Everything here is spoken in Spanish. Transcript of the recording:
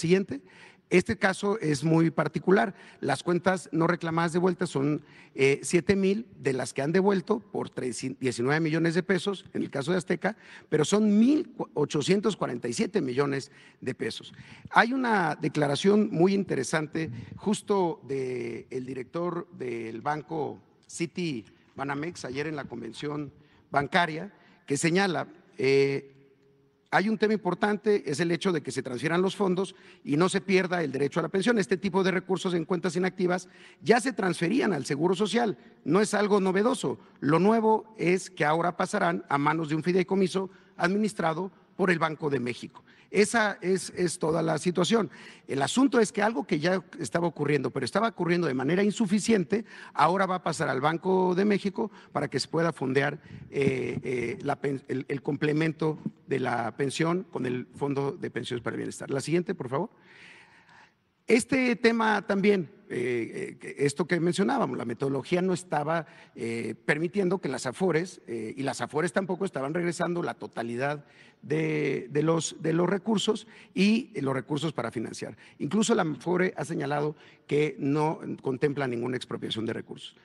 siguiente. Este caso es muy particular. Las cuentas no reclamadas de vuelta son eh, 7 mil de las que han devuelto por 19 millones de pesos, en el caso de Azteca, pero son mil 1.847 millones de pesos. Hay una declaración muy interesante justo del director del banco City Banamex ayer en la convención bancaria que señala... Eh, hay un tema importante, es el hecho de que se transfieran los fondos y no se pierda el derecho a la pensión. Este tipo de recursos en cuentas inactivas ya se transferían al Seguro Social, no es algo novedoso. Lo nuevo es que ahora pasarán a manos de un fideicomiso administrado por el Banco de México. Esa es, toda la situación. El asunto es que algo que ya estaba ocurriendo, pero estaba ocurriendo de manera insuficiente, ahora va a pasar al Banco de México para que se pueda fondear eh, eh, el, el, complemento de la pensión con el Fondo de Pensiones para el Bienestar. La siguiente, por favor. Este tema también eh, eh, esto que mencionábamos, la metodología no estaba eh, permitiendo que las AFORES y las AFORES tampoco estaban regresando la totalidad de, los, recursos y los recursos para financiar. Incluso la AFORE ha señalado que no contempla ninguna expropiación de recursos.